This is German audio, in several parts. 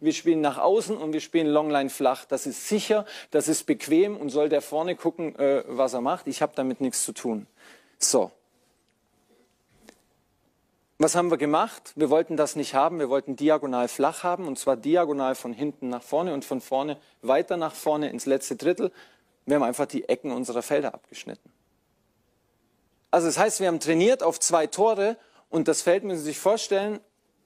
wir spielen nach außen und wir spielen Longline flach. Das ist sicher, das ist bequem und soll der vorne gucken, äh, was er macht. Ich habe damit nichts zu tun. So. Was haben wir gemacht? Wir wollten das nicht haben. Wir wollten diagonal flach haben und zwar diagonal von hinten nach vorne und von vorne weiter nach vorne ins letzte Drittel. Wir haben einfach die Ecken unserer Felder abgeschnitten. Also das heißt, wir haben trainiert auf zwei Tore und das Feld müssen Sie sich vorstellen,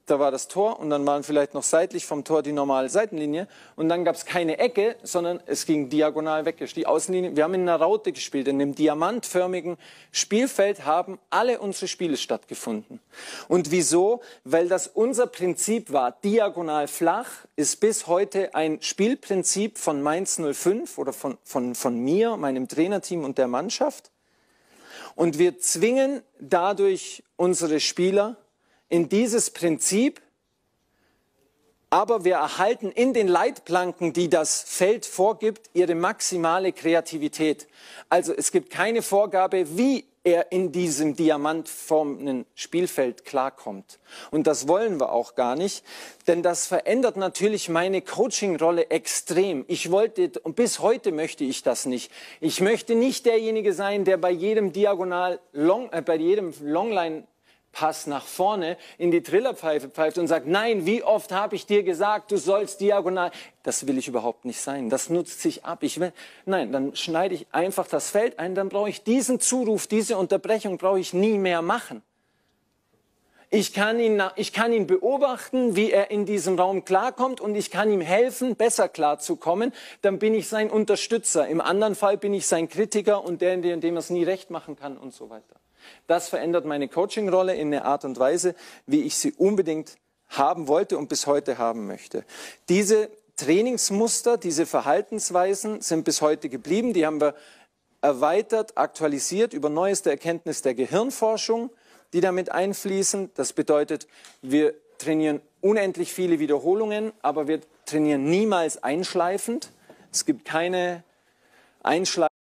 da war das Tor und dann waren vielleicht noch seitlich vom Tor die normale Seitenlinie und dann gab es keine Ecke, sondern es ging diagonal weg. Die Außenlinie, wir haben in einer Raute gespielt, in einem diamantförmigen Spielfeld haben alle unsere Spiele stattgefunden. Und wieso? Weil das unser Prinzip war. Diagonal flach ist bis heute ein Spielprinzip von Mainz 05 oder von, von, von mir, meinem Trainerteam und der Mannschaft. Und wir zwingen dadurch unsere Spieler, in dieses Prinzip, aber wir erhalten in den Leitplanken, die das Feld vorgibt, ihre maximale Kreativität. Also es gibt keine Vorgabe, wie er in diesem diamantformen Spielfeld klarkommt. Und das wollen wir auch gar nicht, denn das verändert natürlich meine Coaching-Rolle extrem. Ich wollte, und bis heute möchte ich das nicht. Ich möchte nicht derjenige sein, der bei jedem Diagonal, Long, äh, bei jedem Longline Pass nach vorne in die Trillerpfeife pfeift und sagt, nein, wie oft habe ich dir gesagt, du sollst diagonal. Das will ich überhaupt nicht sein. Das nutzt sich ab. Ich will, nein, dann schneide ich einfach das Feld ein, dann brauche ich diesen Zuruf, diese Unterbrechung brauche ich nie mehr machen. Ich kann, ihn, ich kann ihn beobachten, wie er in diesem Raum klarkommt und ich kann ihm helfen, besser klarzukommen. Dann bin ich sein Unterstützer. Im anderen Fall bin ich sein Kritiker und der, dem er es nie recht machen kann und so weiter. Das verändert meine Coaching-Rolle in eine Art und Weise, wie ich sie unbedingt haben wollte und bis heute haben möchte. Diese Trainingsmuster, diese Verhaltensweisen sind bis heute geblieben. Die haben wir erweitert, aktualisiert über neueste Erkenntnis der Gehirnforschung, die damit einfließen. Das bedeutet, wir trainieren unendlich viele Wiederholungen, aber wir trainieren niemals einschleifend. Es gibt keine Einschleifung.